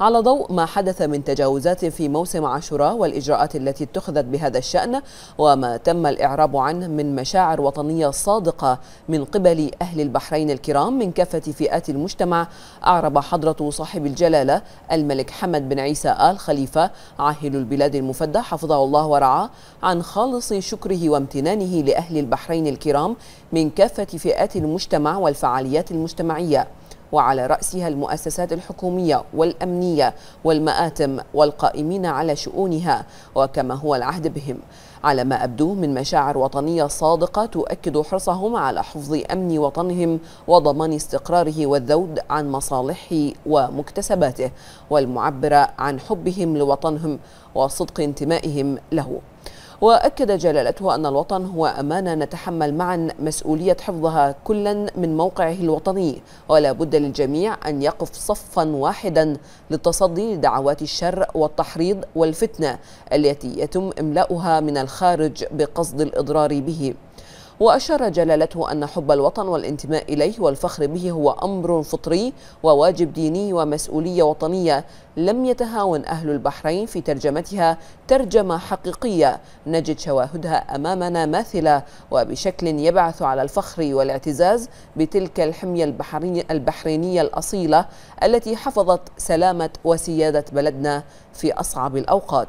على ضوء ما حدث من تجاوزات في موسم عاشوراء والإجراءات التي اتخذت بهذا الشأن وما تم الإعراب عنه من مشاعر وطنية صادقة من قبل أهل البحرين الكرام من كافة فئات المجتمع أعرب حضرة صاحب الجلالة الملك حمد بن عيسى آل خليفة عاهل البلاد المفدى حفظه الله ورعاه عن خالص شكره وامتنانه لأهل البحرين الكرام من كافة فئات المجتمع والفعاليات المجتمعية وعلى رأسها المؤسسات الحكومية والأمنية والمآتم والقائمين على شؤونها وكما هو العهد بهم على ما أبدو من مشاعر وطنية صادقة تؤكد حرصهم على حفظ أمن وطنهم وضمان استقراره والذود عن مصالحه ومكتسباته والمعبرة عن حبهم لوطنهم وصدق انتمائهم له وأكد جلالته أن الوطن هو أمانة نتحمل معا مسؤولية حفظها كلا من موقعه الوطني ولا بد للجميع أن يقف صفا واحدا للتصدي لدعوات الشر والتحريض والفتنة التي يتم إملاؤها من الخارج بقصد الإضرار به وأشار جلالته أن حب الوطن والانتماء إليه والفخر به هو أمر فطري وواجب ديني ومسؤولية وطنية لم يتهاون أهل البحرين في ترجمتها ترجمة حقيقية نجد شواهدها أمامنا ماثلة وبشكل يبعث على الفخر والاعتزاز بتلك الحمية البحرينية الأصيلة التي حفظت سلامة وسيادة بلدنا في أصعب الأوقات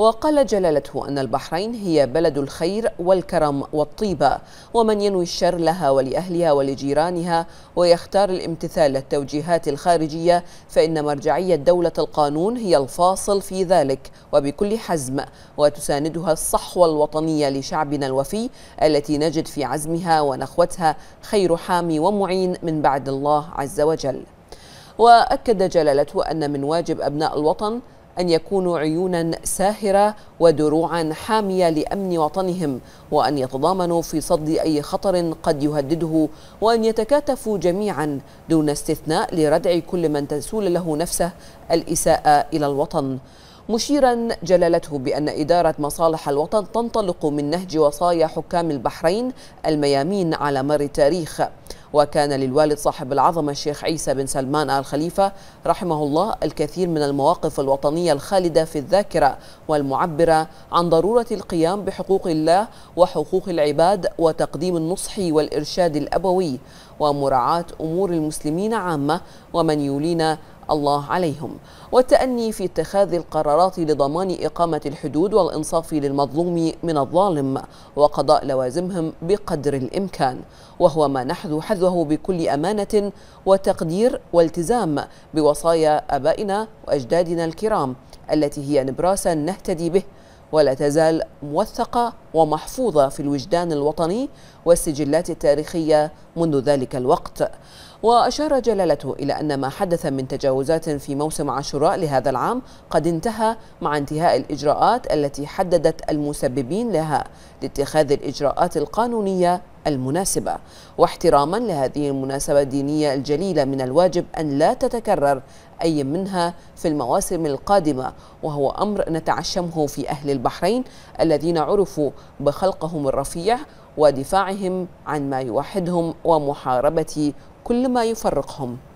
وقال جلالته أن البحرين هي بلد الخير والكرم والطيبة ومن ينوي الشر لها ولأهلها ولجيرانها ويختار الامتثال للتوجيهات الخارجية فإن مرجعية دولة القانون هي الفاصل في ذلك وبكل حزم وتساندها الصحوة الوطنية لشعبنا الوفي التي نجد في عزمها ونخوتها خير حامي ومعين من بعد الله عز وجل وأكد جلالته أن من واجب أبناء الوطن أن يكونوا عيونا ساهرة ودروعا حامية لأمن وطنهم وأن يتضامنوا في صد أي خطر قد يهدده وأن يتكاتفوا جميعا دون استثناء لردع كل من تسول له نفسه الإساءة إلى الوطن مشيرا جلالته بأن إدارة مصالح الوطن تنطلق من نهج وصايا حكام البحرين الميامين على مر التاريخ وكان للوالد صاحب العظمة الشيخ عيسى بن سلمان آل خليفة رحمه الله الكثير من المواقف الوطنية الخالدة في الذاكرة والمعبرة عن ضرورة القيام بحقوق الله وحقوق العباد وتقديم النصح والإرشاد الأبوي ومراعاة أمور المسلمين عامة ومن يولينا الله عليهم والتأني في اتخاذ القرارات لضمان إقامة الحدود والإنصاف للمظلوم من الظالم وقضاء لوازمهم بقدر الإمكان وهو ما نحذو حذر نفذه بكل أمانة وتقدير والتزام بوصايا آبائنا وأجدادنا الكرام التي هي نبراسا نهتدي به ولا تزال موثقة ومحفوظة في الوجدان الوطني والسجلات التاريخية منذ ذلك الوقت وأشار جلالته إلى أن ما حدث من تجاوزات في موسم عاشوراء لهذا العام قد انتهى مع انتهاء الإجراءات التي حددت المسببين لها لاتخاذ الإجراءات القانونية المناسبة واحتراما لهذه المناسبة الدينية الجليلة من الواجب أن لا تتكرر أي منها في المواسم القادمة وهو أمر نتعشمه في أهل البحرين الذين عرفوا بخلقهم الرفيع ودفاعهم عن ما يوحدهم ومحاربة كل ما يفرقهم